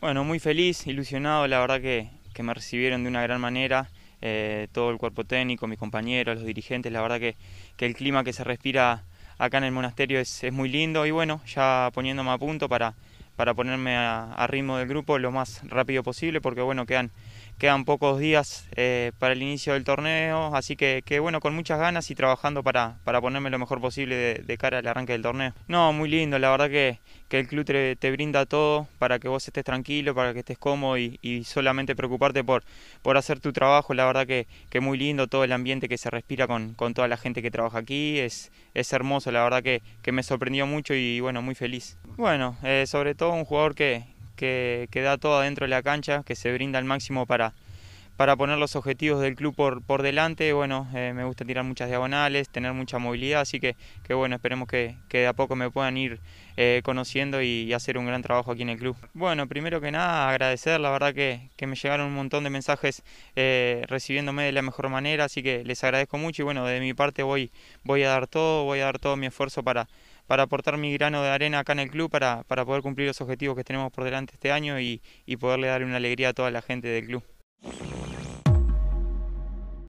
Bueno, muy feliz, ilusionado, la verdad que, me recibieron de una gran manera, eh, todo el cuerpo técnico, mis compañeros, los dirigentes, la verdad que, el clima que se respira acá en el monasterio es muy lindo y bueno, ya poniéndome a punto para, para ponerme a, ritmo del grupo lo más rápido posible, porque bueno, quedan, quedan pocos días eh, para el inicio del torneo, así que, bueno, con muchas ganas y trabajando para, para ponerme lo mejor posible de, cara al arranque del torneo. No, muy lindo, la verdad que, que el club te, brinda todo para que vos estés tranquilo, para que estés cómodo y, solamente preocuparte por, por hacer tu trabajo, la verdad que, que muy lindo todo el ambiente que se respira con, con toda la gente que trabaja aquí, es, es hermoso, la verdad que, que me sorprendió mucho y bueno, muy feliz. Bueno, eh, sobre todo un jugador que, que, da todo adentro de la cancha, que se brinda al máximo para, para poner los objetivos del club por, por delante. Bueno, eh, me gusta tirar muchas diagonales, tener mucha movilidad, así que, bueno, esperemos que, que, de a poco me puedan ir eh, conociendo y, hacer un gran trabajo aquí en el club. Bueno, primero que nada agradecer, la verdad que, me llegaron un montón de mensajes recibiéndome de la mejor manera, así que les agradezco mucho y bueno, de mi parte voy, voy a dar todo, voy a dar todo mi esfuerzo para para aportar mi grano de arena acá en el club para, para poder cumplir los objetivos que tenemos por delante este año y, y poderle dar una alegría a toda la gente del club.